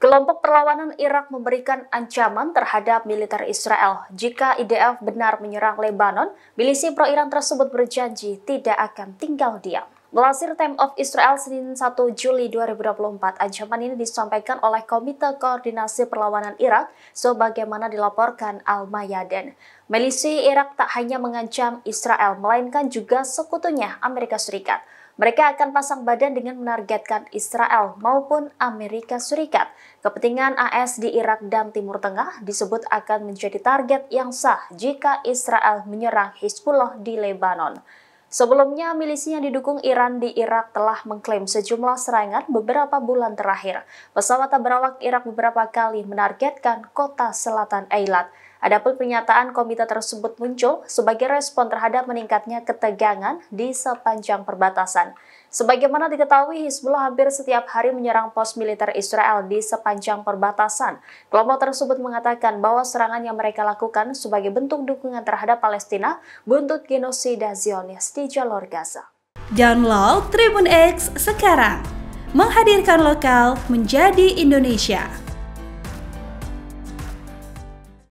Kelompok perlawanan Irak memberikan ancaman terhadap militer Israel. Jika IDF benar menyerang Lebanon, milisi pro-Iran tersebut berjanji tidak akan tinggal diam. Melansir Time of Israel Senin 1 Juli 2024, ancaman ini disampaikan oleh Komite Koordinasi Perlawanan Irak sebagaimana dilaporkan Al-Mayaden. Milisi Irak tak hanya mengancam Israel, melainkan juga sekutunya Amerika Serikat. Mereka akan pasang badan dengan menargetkan Israel maupun Amerika Serikat. Kepentingan AS di Irak dan Timur Tengah disebut akan menjadi target yang sah jika Israel menyerang Hizbullah di Lebanon. Sebelumnya, milisi yang didukung Iran di Irak telah mengklaim sejumlah serangan beberapa bulan terakhir. Pesawat berawak Irak beberapa kali menargetkan kota selatan Eilat. Adapun pernyataan komite tersebut muncul sebagai respon terhadap meningkatnya ketegangan di sepanjang perbatasan. Sebagaimana diketahui, Hizbullah hampir setiap hari menyerang pos militer Israel di sepanjang perbatasan. Kelompok tersebut mengatakan bahwa serangan yang mereka lakukan sebagai bentuk dukungan terhadap Palestina buntut genosida Zionis di jalur Gaza. Download Tribun X sekarang, menghadirkan lokal menjadi Indonesia.